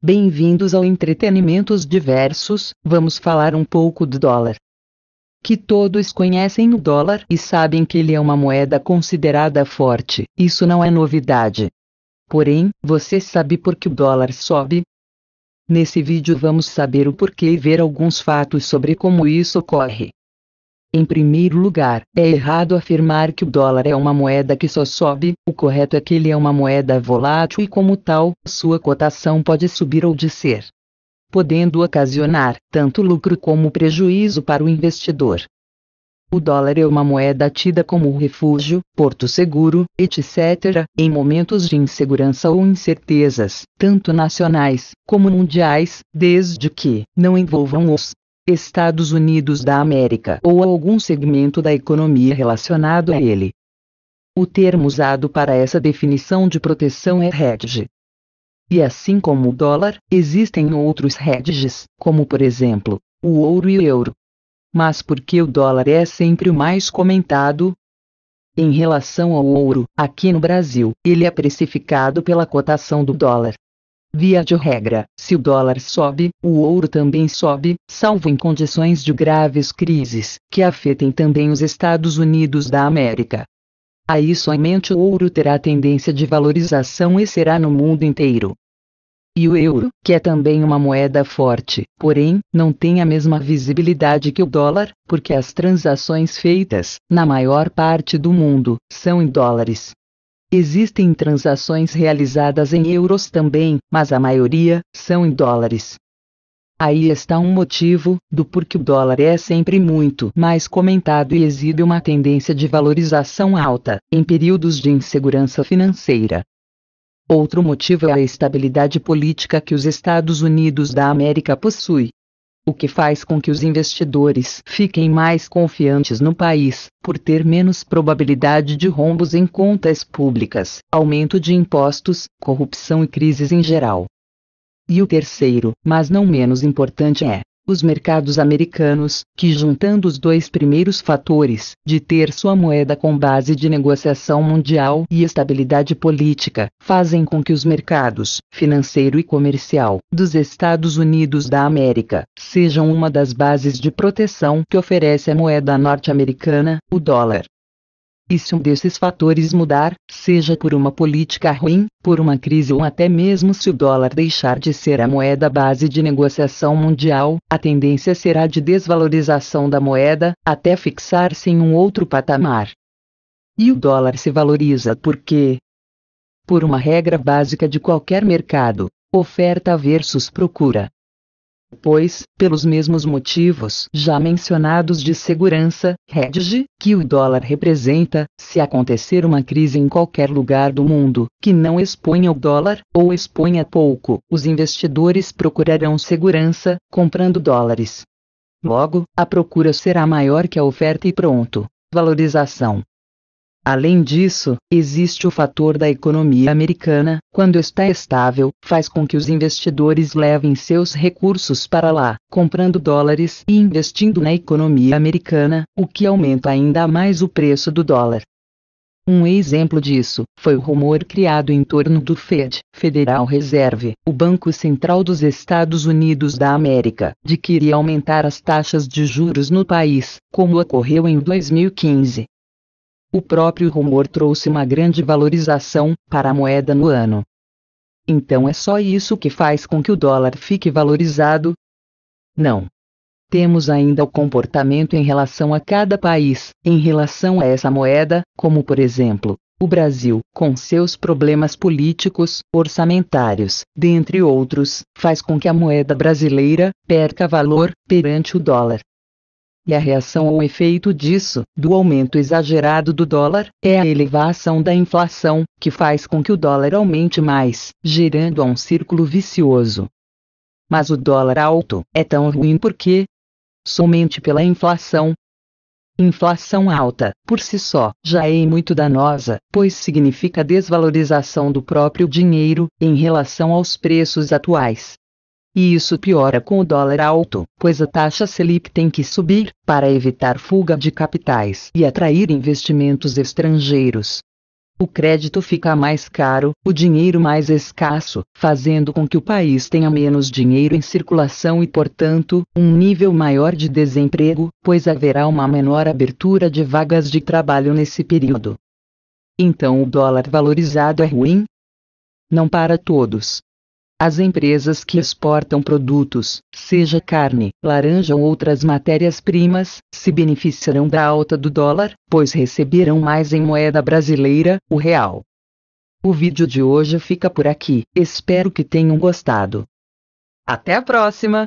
Bem-vindos ao Entretenimentos Diversos, vamos falar um pouco do dólar. Que todos conhecem o dólar e sabem que ele é uma moeda considerada forte, isso não é novidade. Porém, você sabe por que o dólar sobe? Nesse vídeo vamos saber o porquê e ver alguns fatos sobre como isso ocorre. Em primeiro lugar, é errado afirmar que o dólar é uma moeda que só sobe, o correto é que ele é uma moeda volátil e, como tal, sua cotação pode subir ou descer, podendo ocasionar tanto lucro como prejuízo para o investidor. O dólar é uma moeda tida como refúgio, porto seguro, etc., em momentos de insegurança ou incertezas, tanto nacionais como mundiais, desde que não envolvam os Estados Unidos da América ou algum segmento da economia relacionado a ele. O termo usado para essa definição de proteção é hedge. E assim como o dólar, existem outros hedges, como por exemplo, o ouro e o euro. Mas por que o dólar é sempre o mais comentado? Em relação ao ouro, aqui no Brasil, ele é precificado pela cotação do dólar. Via de regra, se o dólar sobe, o ouro também sobe, salvo em condições de graves crises, que afetem também os Estados Unidos da América. Aí somente o ouro terá tendência de valorização e será no mundo inteiro. E o euro, que é também uma moeda forte, porém, não tem a mesma visibilidade que o dólar, porque as transações feitas, na maior parte do mundo, são em dólares. Existem transações realizadas em euros também, mas a maioria são em dólares. Aí está um motivo do porquê o dólar é sempre muito mais comentado e exibe uma tendência de valorização alta em períodos de insegurança financeira. Outro motivo é a estabilidade política que os Estados Unidos da América possui, o que faz com que os investidores fiquem mais confiantes no país, por ter menos probabilidade de rombos em contas públicas, aumento de impostos, corrupção e crises em geral. E o terceiro, mas não menos importante, é os mercados americanos, que juntando os dois primeiros fatores, de ter sua moeda com base de negociação mundial e estabilidade política, fazem com que os mercados financeiro e comercial dos Estados Unidos da América sejam uma das bases de proteção que oferece a moeda norte-americana, o dólar. E se um desses fatores mudar, seja por uma política ruim, por uma crise ou até mesmo se o dólar deixar de ser a moeda base de negociação mundial, a tendência será de desvalorização da moeda, até fixar-se em um outro patamar. E o dólar se valoriza porque, por uma regra básica de qualquer mercado, oferta versus procura pois, pelos mesmos motivos já mencionados de segurança, hedge, que o dólar representa, se acontecer uma crise em qualquer lugar do mundo, que não exponha o dólar, ou exponha pouco, os investidores procurarão segurança, comprando dólares. Logo, a procura será maior que a oferta e pronto. Valorização. Além disso, existe o fator da economia americana, quando está estável, faz com que os investidores levem seus recursos para lá, comprando dólares e investindo na economia americana, o que aumenta ainda mais o preço do dólar. Um exemplo disso foi o rumor criado em torno do Fed, Federal Reserve, o Banco Central dos Estados Unidos da América, de que iria aumentar as taxas de juros no país, como ocorreu em 2015. O próprio rumor trouxe uma grande valorização para a moeda no ano. Então é só isso que faz com que o dólar fique valorizado? Não. Temos ainda o comportamento em relação a cada país, em relação a essa moeda, como por exemplo, o Brasil, com seus problemas políticos, orçamentários, dentre outros, faz com que a moeda brasileira perca valor perante o dólar. E a reação ou efeito disso, do aumento exagerado do dólar, é a elevação da inflação, que faz com que o dólar aumente mais, gerando a um círculo vicioso. Mas o dólar alto é tão ruim porque somente pela inflação. Inflação alta, por si só, já é muito danosa, pois significa desvalorização do próprio dinheiro em relação aos preços atuais. E isso piora com o dólar alto, pois a taxa Selic tem que subir, para evitar fuga de capitais e atrair investimentos estrangeiros. O crédito fica mais caro, o dinheiro mais escasso, fazendo com que o país tenha menos dinheiro em circulação e, portanto, um nível maior de desemprego, pois haverá uma menor abertura de vagas de trabalho nesse período. Então, o dólar valorizado é ruim? Não para todos, as empresas que exportam produtos, seja carne, laranja ou outras matérias-primas, se beneficiarão da alta do dólar, pois receberão mais em moeda brasileira, o real. O vídeo de hoje fica por aqui, espero que tenham gostado. Até a próxima!